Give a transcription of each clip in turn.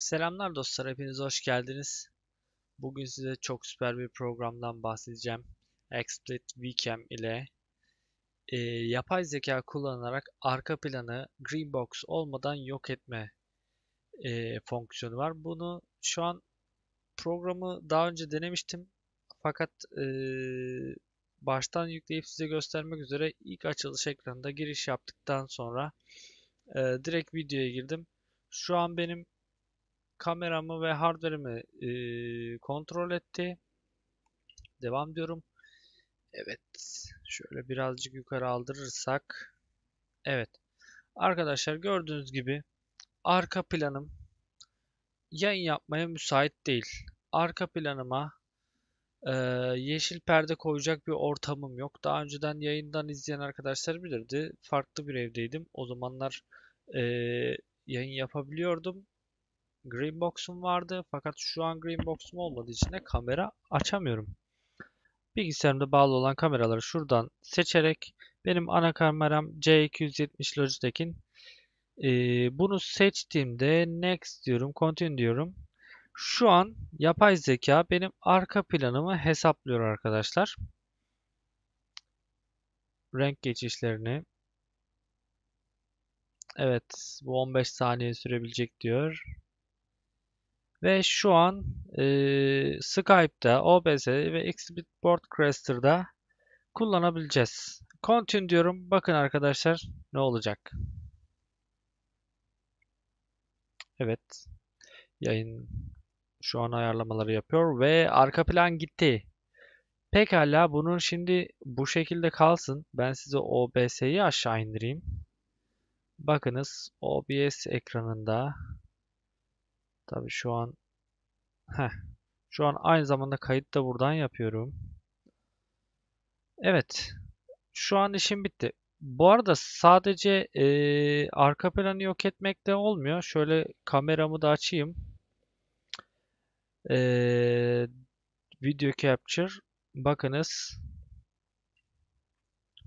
Selamlar dostlar, hepiniz hoş geldiniz. Bugün size çok süper bir programdan bahsedeceğim. XSplit VCam ile e, yapay zeka kullanarak arka planı green box olmadan yok etme e, fonksiyonu var. Bunu şu an programı daha önce denemiştim. Fakat e, baştan yükleyip size göstermek üzere ilk açılış ekranında giriş yaptıktan sonra e, direkt videoya girdim. Şu an benim kameramı ve hardware'imi e, kontrol etti. Devam diyorum. Evet. Şöyle birazcık yukarı aldırırsak. Evet. Arkadaşlar gördüğünüz gibi arka planım yayın yapmaya müsait değil. Arka planıma e, yeşil perde koyacak bir ortamım yok. Daha önceden yayından izleyen arkadaşlar bilirdi. Farklı bir evdeydim. O zamanlar e, yayın yapabiliyordum. Green Box'um vardı fakat şu an Green Box'um olmadığı için de kamera açamıyorum. Bilgisayarımda bağlı olan kameraları şuradan seçerek benim ana kameram C270 Logitech'in ee, bunu seçtiğimde next diyorum, continue diyorum. Şu an yapay zeka benim arka planımı hesaplıyor arkadaşlar. Renk geçişlerini. Evet, bu 15 saniye sürebilecek diyor. Ve şu an e, Skype'da, OBS ve Xbit Broadcaster'da kullanabileceğiz. Continue diyorum. Bakın arkadaşlar ne olacak. Evet. Yayın şu an ayarlamaları yapıyor ve arka plan gitti. Pekala bunun şimdi bu şekilde kalsın. Ben size OBS'yi aşağı indireyim. Bakınız OBS ekranında Tabi şu an heh, şu an aynı zamanda kayıt da buradan yapıyorum. Evet. Şu an işim bitti. Bu arada sadece e, arka planı yok etmek de olmuyor. Şöyle kameramı da açayım. E, video capture. Bakınız.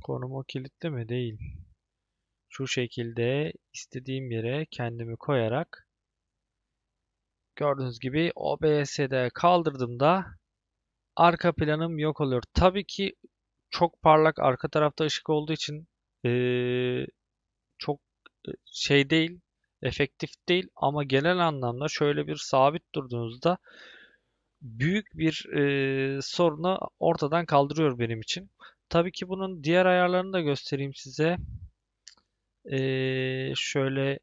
Konumu kilitli mi? Değil. Şu şekilde istediğim yere kendimi koyarak Gördüğünüz gibi OBS'de kaldırdığımda arka planım yok oluyor. Tabii ki çok parlak arka tarafta ışık olduğu için çok e, şey değil, efektif değil ama genel anlamda şöyle bir sabit durduğunuzda büyük bir sorunu ortadan kaldırıyor benim için. Tabii ki bunun diğer ayarlarını da göstereyim size. E, şöyle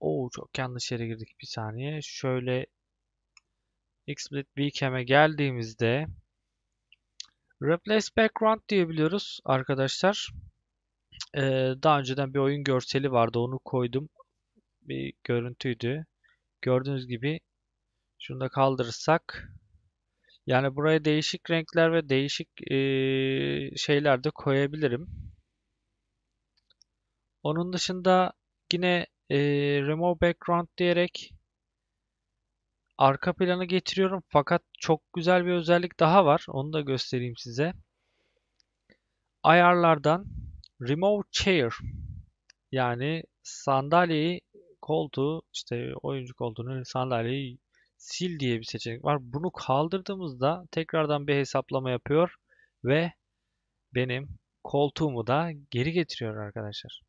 Oo çok yanlış yere girdik bir saniye. Şöyle XSplit VKM'e geldiğimizde Replace Background diyebiliyoruz arkadaşlar. Ee, daha önceden bir oyun görseli vardı. Onu koydum. Bir görüntüydü. Gördüğünüz gibi şunu da kaldırırsak yani buraya değişik renkler ve değişik e, şeyler de koyabilirim. Onun dışında yine e, ee, remove background diyerek arka planı getiriyorum. Fakat çok güzel bir özellik daha var. Onu da göstereyim size. Ayarlardan remove chair yani sandalyeyi koltuğu işte oyuncu koltuğunun sandalyeyi sil diye bir seçenek var. Bunu kaldırdığımızda tekrardan bir hesaplama yapıyor ve benim koltuğumu da geri getiriyor arkadaşlar.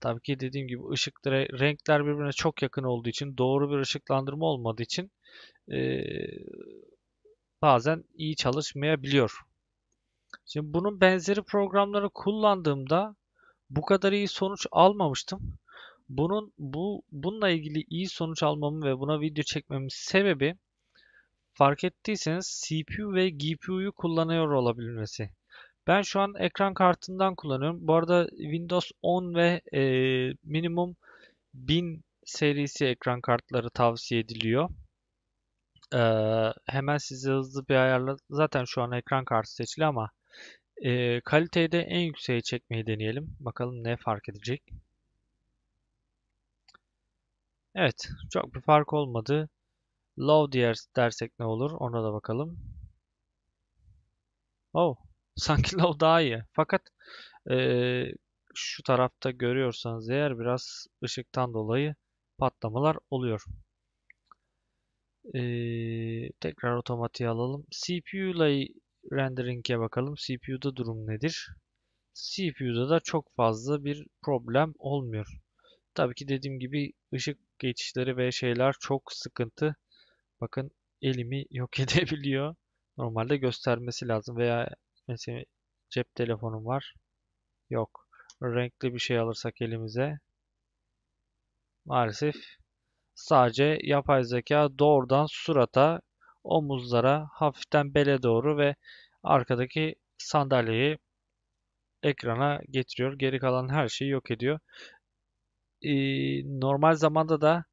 Tabii ki dediğim gibi ışık renkler birbirine çok yakın olduğu için doğru bir ışıklandırma olmadığı için e, bazen iyi çalışmayabiliyor. Şimdi bunun benzeri programları kullandığımda bu kadar iyi sonuç almamıştım. Bunun bu bununla ilgili iyi sonuç almamın ve buna video çekmemin sebebi fark ettiyseniz CPU ve GPU'yu kullanıyor olabilmesi. Ben şu an ekran kartından kullanıyorum. Bu arada Windows 10 ve e, minimum 1000 serisi ekran kartları tavsiye ediliyor. E, hemen size hızlı bir ayarla. Zaten şu an ekran kartı seçili ama e, kaliteyi de en yükseğe çekmeyi deneyelim. Bakalım ne fark edecek. Evet, çok bir fark olmadı. Low diğer dersek ne olur? Ona da bakalım. Oh, Sanki Low daha iyi. Fakat e, şu tarafta görüyorsanız eğer biraz ışıktan dolayı patlamalar oluyor. E, tekrar otomatiğe alalım. CPU ile rendering'e bakalım. CPU'da durum nedir? CPU'da da çok fazla bir problem olmuyor. Tabii ki dediğim gibi ışık geçişleri ve şeyler çok sıkıntı. Bakın elimi yok edebiliyor. Normalde göstermesi lazım veya Mesela cep telefonum var. Yok. Renkli bir şey alırsak elimize. Maalesef sadece yapay zeka doğrudan surata, omuzlara, hafiften bele doğru ve arkadaki sandalyeyi ekrana getiriyor. Geri kalan her şeyi yok ediyor. Ee, normal zamanda da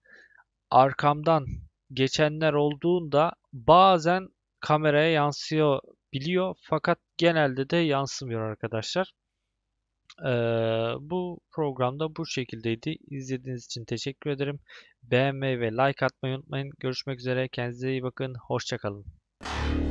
arkamdan geçenler olduğunda bazen kameraya yansıyor biliyor fakat genelde de yansımıyor arkadaşlar. Ee, bu programda bu şekildeydi. İzlediğiniz için teşekkür ederim. Beğenmeyi ve like atmayı unutmayın. Görüşmek üzere. Kendinize iyi bakın. Hoşçakalın.